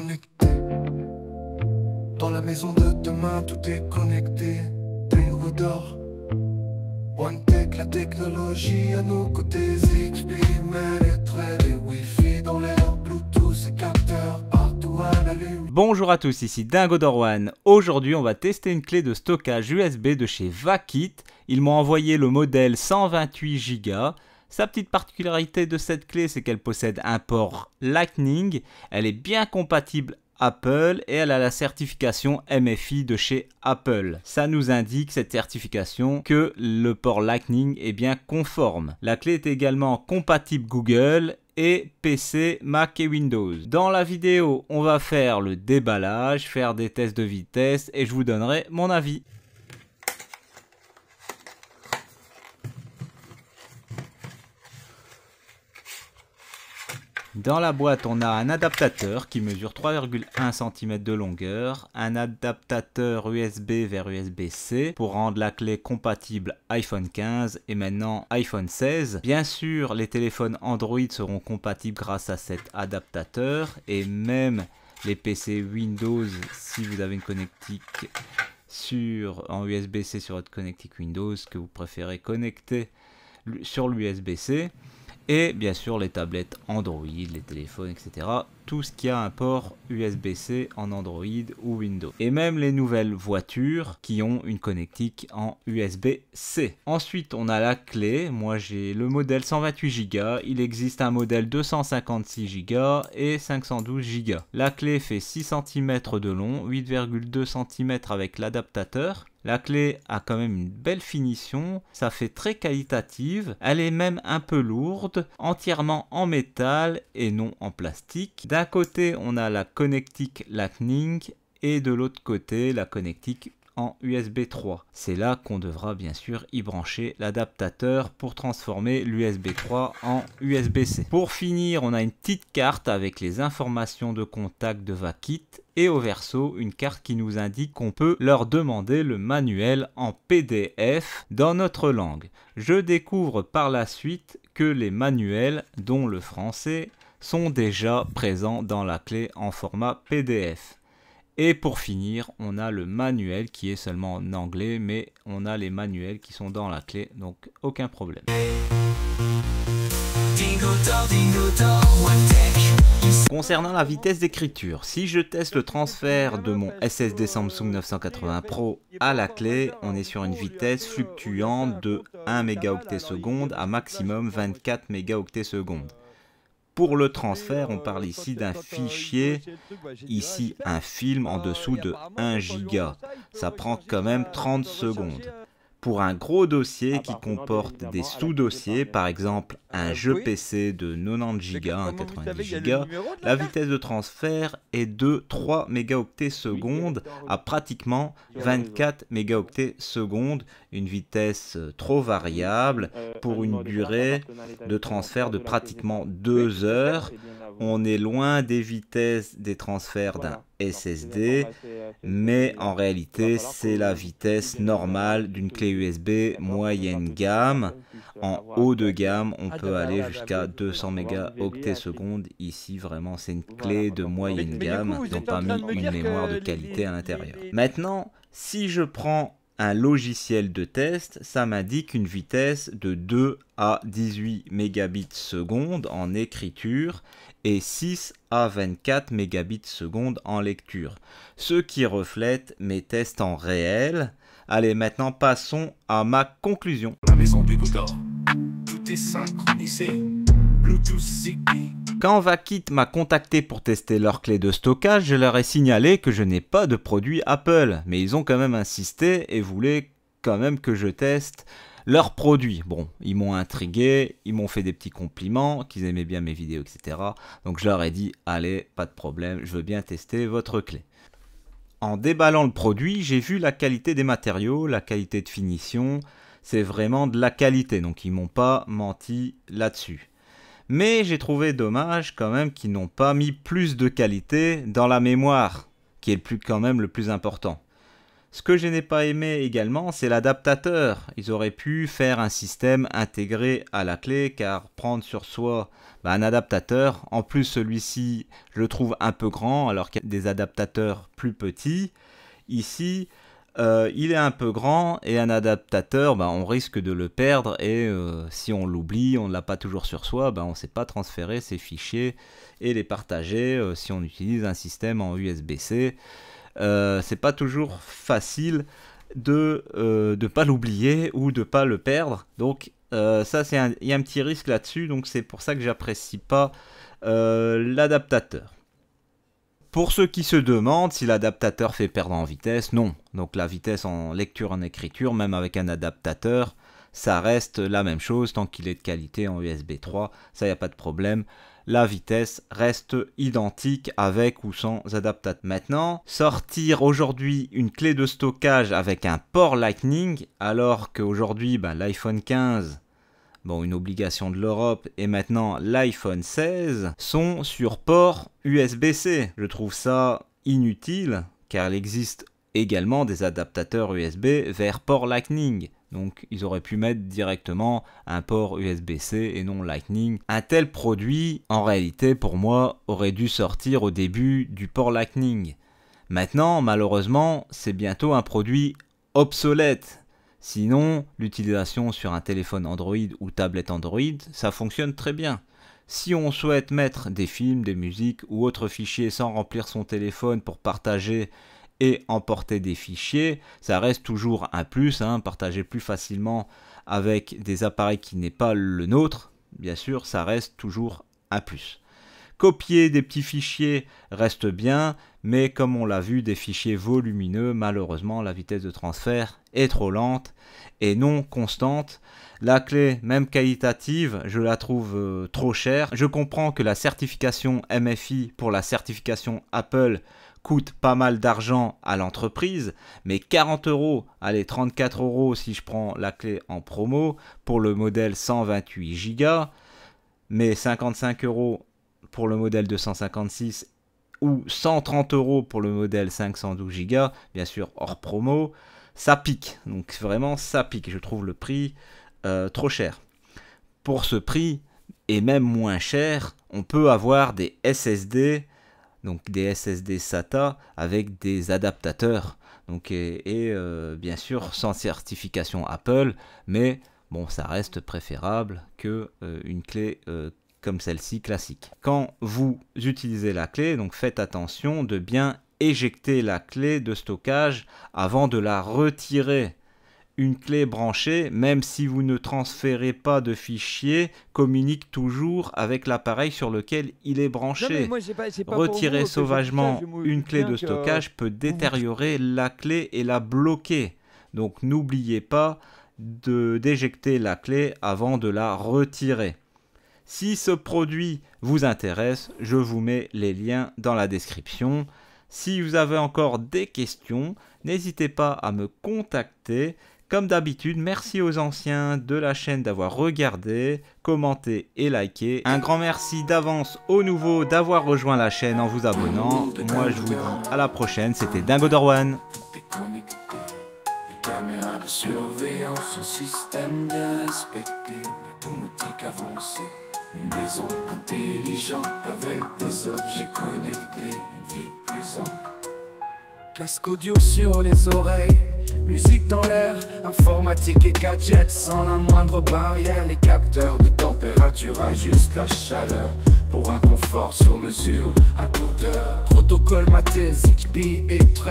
connecté Dans la maison de demain tout est connecté Des OneTech la technologie à nos côtés XP, les traits, des wi dans l'air Bluetooth et capteurs partout à la lune Bonjour à tous, ici Dingo Dorwan Aujourd'hui on va tester une clé de stockage USB de chez Vakit Ils m'ont envoyé le modèle 128 Go sa petite particularité de cette clé, c'est qu'elle possède un port Lightning. Elle est bien compatible Apple et elle a la certification MFI de chez Apple. Ça nous indique cette certification que le port Lightning est bien conforme. La clé est également compatible Google et PC, Mac et Windows. Dans la vidéo, on va faire le déballage, faire des tests de vitesse et je vous donnerai mon avis. Dans la boîte, on a un adaptateur qui mesure 3,1 cm de longueur, un adaptateur USB vers USB-C pour rendre la clé compatible iPhone 15 et maintenant iPhone 16. Bien sûr, les téléphones Android seront compatibles grâce à cet adaptateur et même les PC Windows si vous avez une connectique sur, en USB-C sur votre connectique Windows que vous préférez connecter sur l'USB-C et bien sûr les tablettes Android, les téléphones, etc. Tout ce qui a un port USB-C en Android ou Windows. Et même les nouvelles voitures qui ont une connectique en USB-C. Ensuite, on a la clé. Moi, j'ai le modèle 128 Go. Il existe un modèle 256 Go et 512 Go. La clé fait 6 cm de long, 8,2 cm avec l'adaptateur. La clé a quand même une belle finition, ça fait très qualitative, elle est même un peu lourde, entièrement en métal et non en plastique. D'un côté on a la connectique Lightning et de l'autre côté la connectique en USB 3. C'est là qu'on devra bien sûr y brancher l'adaptateur pour transformer l'USB 3 en USB-C. Pour finir, on a une petite carte avec les informations de contact de Vakit et au verso une carte qui nous indique qu'on peut leur demander le manuel en PDF dans notre langue. Je découvre par la suite que les manuels, dont le français, sont déjà présents dans la clé en format PDF. Et pour finir, on a le manuel qui est seulement en anglais, mais on a les manuels qui sont dans la clé, donc aucun problème. Concernant la vitesse d'écriture, si je teste le transfert de mon SSD Samsung 980 Pro à la clé, on est sur une vitesse fluctuante de 1 mégaoctet seconde à maximum 24 mégaoctets seconde. Pour le transfert, on parle ici d'un fichier, ici un film en dessous de 1 giga. Ça prend quand même 30 secondes. Pour un gros dossier ah, qui comporte des sous-dossiers, par exemple euh, un jeu PC de 90 Go 90 Go, la vitesse de transfert est de 3 mégaoctets secondes à pratiquement 24 mégaoctets secondes, une vitesse euh, trop variable euh, pour une durée de transfert de pratiquement 2 heures. Eh On est loin des vitesses des transferts d'un SSD, bah, euh, mais en euh, réalité c'est la vitesse normale d'une clé USB moyenne gamme. En haut de gamme, on ah, peut bah aller jusqu'à 200 mégaoctets secondes. Ici, vraiment, c'est une clé bah, de moyenne gamme, donc pas mis une mémoire de qualité à l'intérieur. Maintenant, si je prends un logiciel de test, ça m'indique une vitesse de 2 à 18 mégabits seconde en écriture et 6 à 24 mégabits seconde en lecture, ce qui reflète mes tests en réel. Allez, maintenant passons à ma conclusion. La maison du tout est synchronisé. Bluetooth, quand Vakit m'a contacté pour tester leur clé de stockage, je leur ai signalé que je n'ai pas de produit Apple, mais ils ont quand même insisté et voulaient quand même que je teste leurs produits. Bon, ils m'ont intrigué, ils m'ont fait des petits compliments, qu'ils aimaient bien mes vidéos, etc. Donc je leur ai dit, allez, pas de problème, je veux bien tester votre clé. En déballant le produit, j'ai vu la qualité des matériaux, la qualité de finition. C'est vraiment de la qualité, donc ils m'ont pas menti là-dessus mais j'ai trouvé dommage quand même qu'ils n'ont pas mis plus de qualité dans la mémoire, qui est plus, quand même le plus important. Ce que je n'ai pas aimé également, c'est l'adaptateur. Ils auraient pu faire un système intégré à la clé, car prendre sur soi bah, un adaptateur, en plus celui-ci, je le trouve un peu grand, alors qu'il y a des adaptateurs plus petits. Ici, euh, il est un peu grand et un adaptateur, ben, on risque de le perdre et euh, si on l'oublie, on ne l'a pas toujours sur soi, ben, on ne sait pas transférer ses fichiers et les partager euh, si on utilise un système en USB-C. c'est pas toujours facile de ne pas l'oublier ou de pas le perdre. Donc ça, il y a un petit risque là-dessus, donc c'est pour ça que j'apprécie pas l'adaptateur. Pour ceux qui se demandent si l'adaptateur fait perdre en vitesse, non. Donc la vitesse en lecture, en écriture, même avec un adaptateur, ça reste la même chose tant qu'il est de qualité en USB 3, ça n'y a pas de problème. La vitesse reste identique avec ou sans adaptateur. Maintenant, sortir aujourd'hui une clé de stockage avec un port Lightning, alors qu'aujourd'hui bah, l'iPhone 15 bon, une obligation de l'Europe, et maintenant l'iPhone 16, sont sur port USB-C. Je trouve ça inutile, car il existe également des adaptateurs USB vers port Lightning. Donc ils auraient pu mettre directement un port USB-C et non Lightning. Un tel produit, en réalité, pour moi, aurait dû sortir au début du port Lightning. Maintenant, malheureusement, c'est bientôt un produit obsolète. Sinon, l'utilisation sur un téléphone Android ou tablette Android, ça fonctionne très bien. Si on souhaite mettre des films, des musiques ou autres fichiers sans remplir son téléphone pour partager et emporter des fichiers, ça reste toujours un plus, hein, partager plus facilement avec des appareils qui n'est pas le nôtre, bien sûr, ça reste toujours un plus copier des petits fichiers reste bien, mais comme on l'a vu, des fichiers volumineux, malheureusement, la vitesse de transfert est trop lente et non constante. La clé, même qualitative, je la trouve euh, trop chère. Je comprends que la certification MFI pour la certification Apple coûte pas mal d'argent à l'entreprise, mais 40 euros, allez 34 euros si je prends la clé en promo pour le modèle 128 Go, mais 55 euros pour le modèle 256 ou 130 euros pour le modèle 512 Go, bien sûr hors promo, ça pique. Donc vraiment, ça pique. Je trouve le prix euh, trop cher. Pour ce prix, et même moins cher, on peut avoir des SSD, donc des SSD SATA avec des adaptateurs. Donc, et, euh, bien sûr sans certification Apple, mais bon, ça reste préférable que euh, une clé comme celle-ci classique. Quand vous utilisez la clé, donc faites attention de bien éjecter la clé de stockage avant de la retirer. Une clé branchée, même si vous ne transférez pas de fichier, communique toujours avec l'appareil sur lequel il est branché. Retirer sauvagement une clé de stockage peut détériorer la clé et la bloquer. Donc n'oubliez pas d'éjecter la clé avant de la retirer. Si ce produit vous intéresse, je vous mets les liens dans la description. Si vous avez encore des questions, n'hésitez pas à me contacter. Comme d'habitude, merci aux anciens de la chaîne d'avoir regardé, commenté et liké. Un grand merci d'avance aux nouveaux d'avoir rejoint la chaîne en vous abonnant. Moi, je vous dis à la prochaine. C'était Dingo Dorwan. Une maison intelligente avec des objets connectés, une vie Casque audio sur les oreilles, musique dans l'air, informatique et gadgets sans la moindre barrière. Les capteurs de température ajustent la chaleur pour un confort sur mesure à toute heure. Protocole maté, Zigbee et très